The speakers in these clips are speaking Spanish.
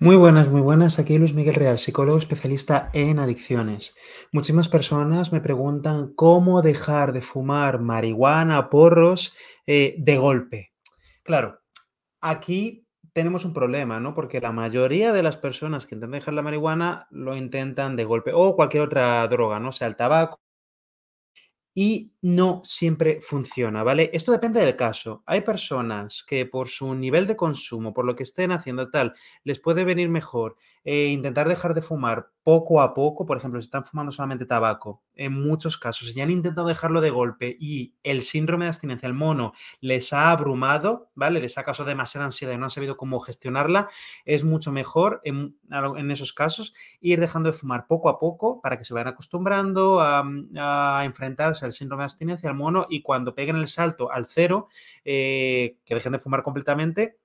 Muy buenas, muy buenas. Aquí Luis Miguel Real, psicólogo especialista en adicciones. Muchísimas personas me preguntan cómo dejar de fumar marihuana, porros, eh, de golpe. Claro, aquí tenemos un problema, ¿no? Porque la mayoría de las personas que intentan dejar la marihuana lo intentan de golpe o cualquier otra droga, ¿no? sea el tabaco y no siempre funciona, ¿vale? Esto depende del caso. Hay personas que por su nivel de consumo, por lo que estén haciendo tal, les puede venir mejor e intentar dejar de fumar poco a poco, por ejemplo, si están fumando solamente tabaco, en muchos casos, ya han intentado dejarlo de golpe y el síndrome de abstinencia, el mono, les ha abrumado, ¿vale? Les ha causado demasiada ansiedad y no han sabido cómo gestionarla, es mucho mejor en, esos casos ir dejando de fumar poco a poco para que se vayan acostumbrando a, enfrentarse al síndrome de abstinencia, al mono, y cuando peguen el salto al cero, eh, que dejen de fumar completamente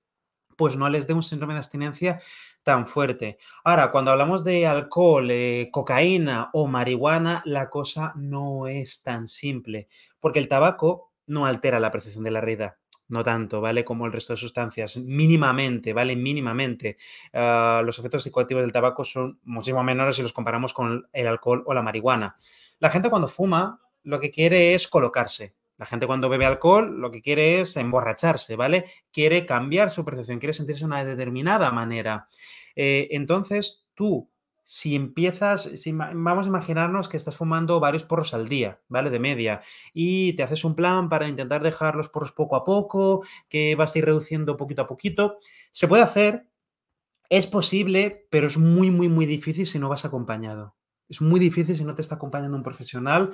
pues no les dé un síndrome de abstinencia tan fuerte. Ahora, cuando hablamos de alcohol, eh, cocaína o marihuana, la cosa no es tan simple, porque el tabaco no altera la percepción de la realidad. No tanto, ¿vale? Como el resto de sustancias, mínimamente, ¿vale? Mínimamente. Ah, los efectos psicoactivos del tabaco son muchísimo menores si los comparamos con el alcohol o la marihuana. La gente cuando fuma lo que quiere es colocarse, la gente cuando bebe alcohol lo que quiere es emborracharse, ¿vale? Quiere cambiar su percepción, quiere sentirse de una determinada manera. Eh, entonces, tú, si empiezas, si, vamos a imaginarnos que estás fumando varios porros al día, ¿vale? De media, y te haces un plan para intentar dejar los porros poco a poco, que vas a ir reduciendo poquito a poquito. Se puede hacer, es posible, pero es muy, muy, muy difícil si no vas acompañado. Es muy difícil si no te está acompañando un profesional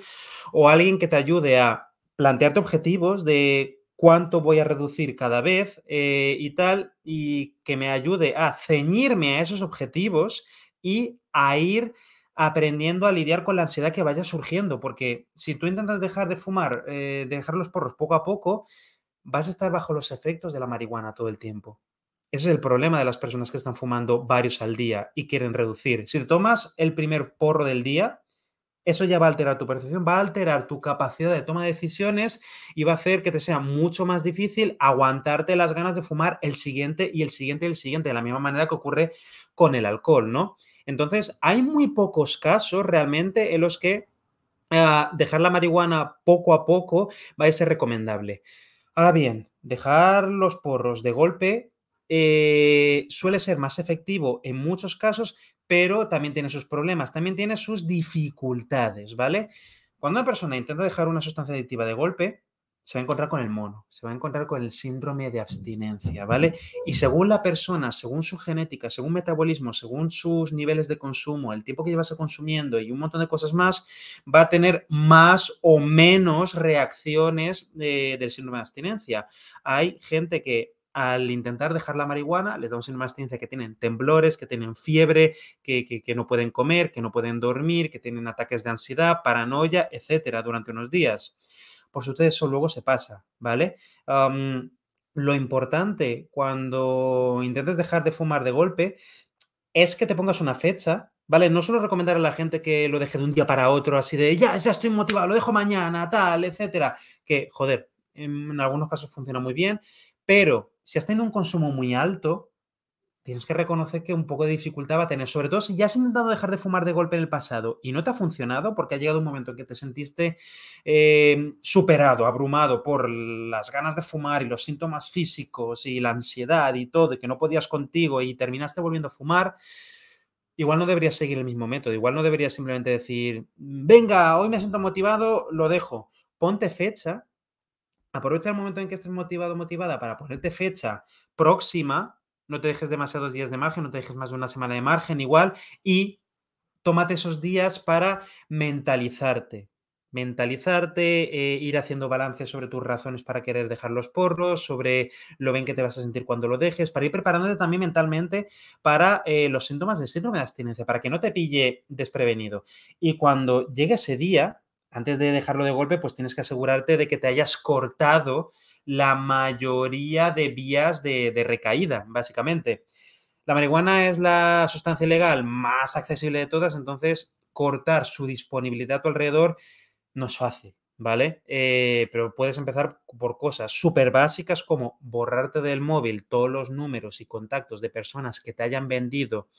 o alguien que te ayude a plantearte objetivos de cuánto voy a reducir cada vez eh, y tal, y que me ayude a ceñirme a esos objetivos y a ir aprendiendo a lidiar con la ansiedad que vaya surgiendo, porque si tú intentas dejar de fumar, eh, dejar los porros poco a poco, vas a estar bajo los efectos de la marihuana todo el tiempo. Ese es el problema de las personas que están fumando varios al día y quieren reducir. Si tomas el primer porro del día, eso ya va a alterar tu percepción, va a alterar tu capacidad de toma de decisiones y va a hacer que te sea mucho más difícil aguantarte las ganas de fumar el siguiente y el siguiente y el siguiente, de la misma manera que ocurre con el alcohol, ¿no? Entonces, hay muy pocos casos realmente en los que eh, dejar la marihuana poco a poco va a ser recomendable. Ahora bien, dejar los porros de golpe eh, suele ser más efectivo en muchos casos pero también tiene sus problemas, también tiene sus dificultades, ¿vale? Cuando una persona intenta dejar una sustancia adictiva de golpe, se va a encontrar con el mono, se va a encontrar con el síndrome de abstinencia, ¿vale? Y según la persona, según su genética, según metabolismo, según sus niveles de consumo, el tiempo que llevas consumiendo y un montón de cosas más, va a tener más o menos reacciones eh, del síndrome de abstinencia. Hay gente que al intentar dejar la marihuana, les da un sin de que tienen temblores, que tienen fiebre, que, no pueden comer, que no pueden dormir, que tienen ataques de ansiedad, paranoia, etcétera, durante unos días. Por supuesto, eso luego se pasa, ¿vale? lo importante cuando intentes dejar de fumar de golpe es que te pongas una fecha ¿vale? No solo recomendar a la gente que lo deje de un día para otro, así de ya, ya estoy motivado, lo dejo mañana, tal, etcétera. Que, joder, en algunos casos funciona muy bien, pero si has tenido un consumo muy alto, tienes que reconocer que un poco de dificultad va a tener, sobre todo si ya has intentado dejar de fumar de golpe en el pasado y no te ha funcionado porque ha llegado un momento en que te sentiste eh, superado, abrumado por las ganas de fumar y los síntomas físicos y la ansiedad y todo, y que no podías contigo y terminaste volviendo a fumar, igual no deberías seguir el mismo método, igual no deberías simplemente decir, venga, hoy me siento motivado, lo dejo, ponte fecha Aprovecha el momento en que estés motivado o motivada para ponerte fecha próxima. No te dejes demasiados días de margen, no te dejes más de una semana de margen igual y tómate esos días para mentalizarte. Mentalizarte, eh, ir haciendo balance sobre tus razones para querer dejar los porros, sobre lo bien que te vas a sentir cuando lo dejes, para ir preparándote también mentalmente para eh, los síntomas de síndrome de abstinencia, para que no te pille desprevenido. Y cuando llegue ese día, antes de dejarlo de golpe, pues tienes que asegurarte de que te hayas cortado la mayoría de vías de, recaída, básicamente. La marihuana es la sustancia legal más accesible de todas, entonces cortar su disponibilidad a tu alrededor no es fácil. ¿vale? Eh, pero puedes empezar por cosas súper básicas como borrarte del móvil todos los números y contactos de personas que te hayan vendido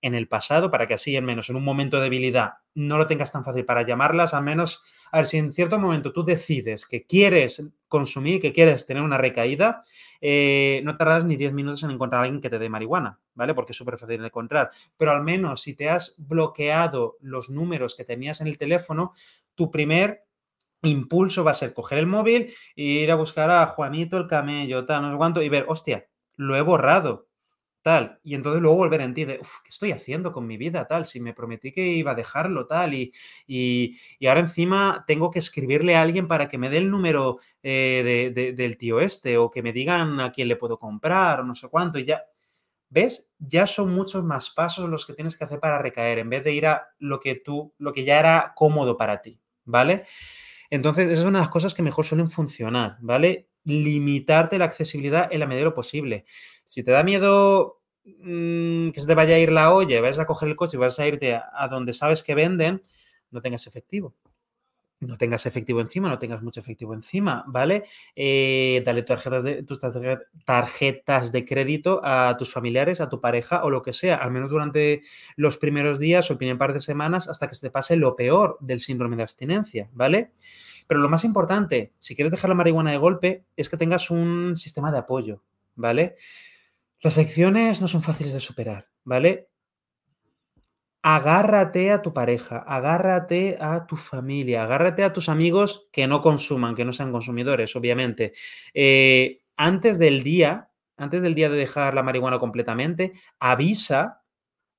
en el pasado para que así, al menos en un momento de debilidad, no lo tengas tan fácil para llamarlas, al menos, a ver, si en cierto momento tú decides que quieres consumir, que quieres tener una recaída, eh, no tardas ni 10 minutos en encontrar a alguien que te dé marihuana, ¿vale? Porque es súper fácil de encontrar. Pero al menos si te has bloqueado los números que tenías en el teléfono, tu primer impulso va a ser coger el móvil e ir a buscar a Juanito el camello, tal, no sé cuánto, y ver, hostia, lo he borrado, tal. Y entonces luego volver en ti de, uff, ¿qué estoy haciendo con mi vida, tal? Si me prometí que iba a dejarlo, tal, y, ahora encima tengo que escribirle a alguien para que me dé el número eh, del tío este, o que me digan a quién le puedo comprar, o no sé cuánto, y ya. ¿Ves? Ya son muchos más pasos los que tienes que hacer para recaer, en vez de ir a lo que tú, lo que ya era cómodo para ti, ¿vale? vale entonces, esa es una de las cosas que mejor suelen funcionar, ¿vale? Limitarte la accesibilidad en la medida de lo posible. Si te da miedo mm, que se te vaya a ir la olla, vas a coger el coche y vas a irte a donde sabes que venden, no tengas efectivo no tengas efectivo encima, no tengas mucho efectivo encima, ¿vale? Eh, dale tarjetas de, tus tarjetas de crédito a tus familiares, a tu pareja o lo que sea, al menos durante los primeros días o el primer par de semanas hasta que se te pase lo peor del síndrome de abstinencia, ¿vale? Pero lo más importante, si quieres dejar la marihuana de golpe, es que tengas un sistema de apoyo, ¿vale? Las adicciones no son fáciles de superar, ¿vale? agárrate a tu pareja, agárrate a tu familia, agárrate a tus amigos que no consuman, que no sean consumidores, obviamente. Eh, antes del día, antes del día de dejar la marihuana completamente, avisa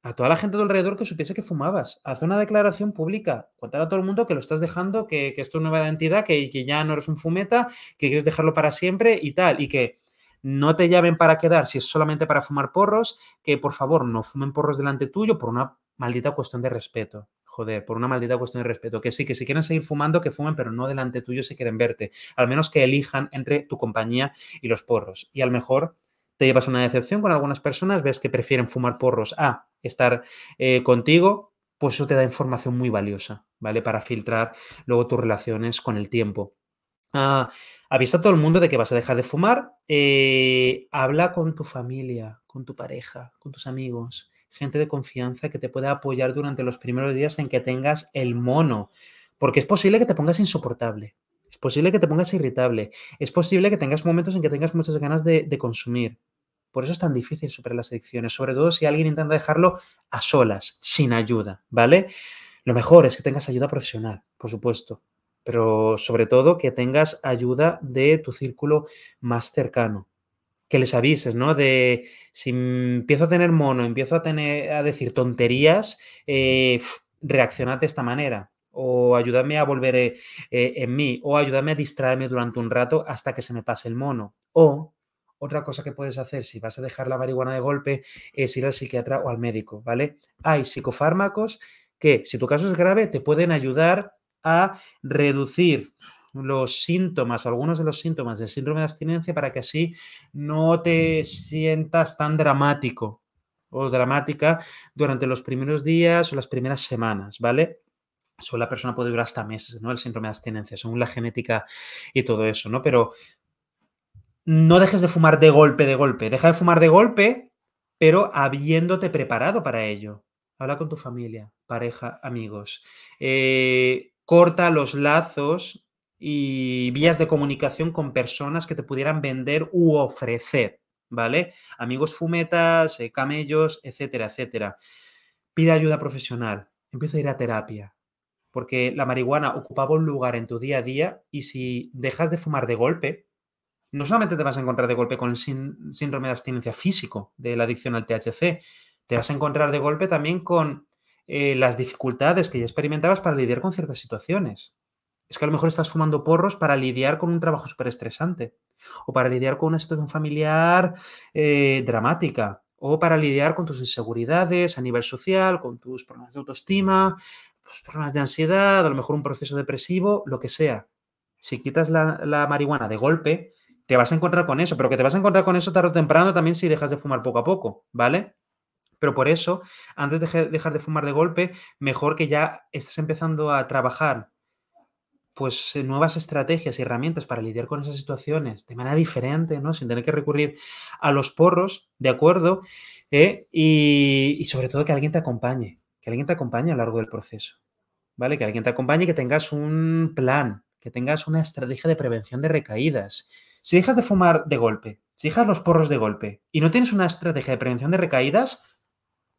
a toda la gente de alrededor que supiese que fumabas. Haz una declaración pública. cuéntale a todo el mundo que lo estás dejando, que, es tu nueva identidad, que, que, ya no eres un fumeta, que quieres dejarlo para siempre y tal. Y que no te llamen para quedar si es solamente para fumar porros, que por favor no fumen porros delante tuyo por una maldita cuestión de respeto. Joder, por una maldita cuestión de respeto. Que sí, que si quieren seguir fumando, que fumen, pero no delante tuyo si quieren verte. Al menos que elijan entre tu compañía y los porros. Y a lo mejor te llevas una decepción con algunas personas, ves que prefieren fumar porros a estar eh, contigo, pues eso te da información muy valiosa, ¿vale? Para filtrar luego tus relaciones con el tiempo. Ah, avisa a todo el mundo de que vas a dejar de fumar. Eh, habla con tu familia, con tu pareja, con tus amigos gente de confianza que te pueda apoyar durante los primeros días en que tengas el mono, porque es posible que te pongas insoportable. Es posible que te pongas irritable. Es posible que tengas momentos en que tengas muchas ganas de, consumir. Por eso es tan difícil superar las adicciones, sobre todo si alguien intenta dejarlo a solas, sin ayuda, ¿vale? Lo mejor es que tengas ayuda profesional, por supuesto, pero sobre todo que tengas ayuda de tu círculo más cercano, que les avises, ¿no? De si empiezo a tener mono, empiezo a, tener, a decir tonterías, eh, reaccionad de esta manera o ayúdame a volver eh, eh, en mí, o ayúdame a distraerme durante un rato hasta que se me pase el mono. O otra cosa que puedes hacer si vas a dejar la marihuana de golpe es ir al psiquiatra o al médico, ¿vale? Hay psicofármacos que, si tu caso es grave, te pueden ayudar a reducir los síntomas algunos de los síntomas del síndrome de abstinencia para que así no te sientas tan dramático o dramática durante los primeros días o las primeras semanas, ¿vale? Solo la persona puede durar hasta meses, ¿no? El síndrome de abstinencia, según la genética y todo eso, ¿no? Pero no dejes de fumar de golpe, de golpe. Deja de fumar de golpe, pero habiéndote preparado para ello. Habla con tu familia, pareja, amigos. Eh, corta los lazos y vías de comunicación con personas que te pudieran vender u ofrecer, ¿vale? Amigos fumetas, eh, camellos, etcétera, etcétera. Pide ayuda profesional, empieza a ir a terapia, porque la marihuana ocupaba un lugar en tu día a día y si dejas de fumar de golpe, no solamente te vas a encontrar de golpe con el síndrome de abstinencia físico de la adicción al THC, te vas a encontrar de golpe también con eh, las dificultades que ya experimentabas para lidiar con ciertas situaciones es que a lo mejor estás fumando porros para lidiar con un trabajo súper estresante, o para lidiar con una situación familiar eh, dramática, o para lidiar con tus inseguridades a nivel social, con tus problemas de autoestima, pues, problemas de ansiedad, a lo mejor un proceso depresivo, lo que sea. Si quitas la, la marihuana de golpe, te vas a encontrar con eso, pero que te vas a encontrar con eso tarde o temprano también si dejas de fumar poco a poco, ¿vale? Pero por eso, antes de dejar de fumar de golpe, mejor que ya estés empezando a trabajar pues eh, nuevas estrategias y herramientas para lidiar con esas situaciones de manera diferente, ¿no? Sin tener que recurrir a los porros, ¿de acuerdo? ¿eh? Y, sobre todo que alguien te acompañe, que alguien te acompañe a lo largo del proceso, ¿vale? Que alguien te acompañe, y que tengas un plan, que tengas una estrategia de prevención de recaídas. Si dejas de fumar de golpe, si dejas los porros de golpe y no tienes una estrategia de prevención de recaídas,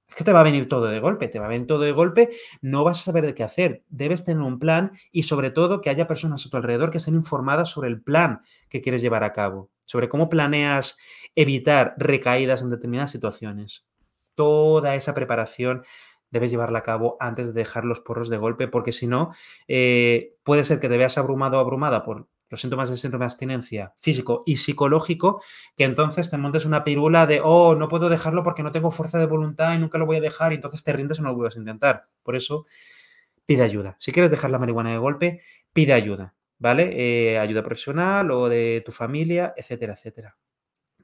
es que te va a venir todo de golpe, te va a venir todo de golpe, no vas a saber de qué hacer, debes tener un plan y sobre todo que haya personas a tu alrededor que estén informadas sobre el plan que quieres llevar a cabo, sobre cómo planeas evitar recaídas en determinadas situaciones. Toda esa preparación debes llevarla a cabo antes de dejar los porros de golpe, porque si no, eh, puede ser que te veas abrumado o abrumada por los síntomas de síndrome de abstinencia físico y psicológico, que entonces te montes una pirula de, oh, no puedo dejarlo porque no tengo fuerza de voluntad y nunca lo voy a dejar, y entonces te rindes y no lo vuelves a intentar. Por eso, pide ayuda. Si quieres dejar la marihuana de golpe, pide ayuda, ¿vale? Eh, ayuda profesional o de tu familia, etcétera, etcétera.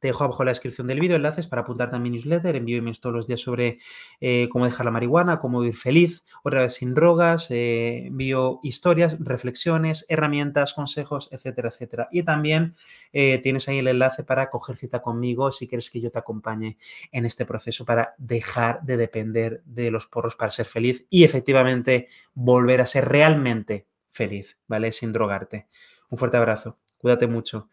Te dejo abajo en la descripción del vídeo enlaces para apuntarte a mi newsletter, envío mis todos los días sobre eh, cómo dejar la marihuana, cómo vivir feliz, otra vez sin drogas, eh, envío historias, reflexiones, herramientas, consejos, etcétera, etcétera. Y también eh, tienes ahí el enlace para coger cita conmigo si quieres que yo te acompañe en este proceso para dejar de depender de los porros para ser feliz y efectivamente volver a ser realmente feliz, ¿vale? Sin drogarte. Un fuerte abrazo, cuídate mucho.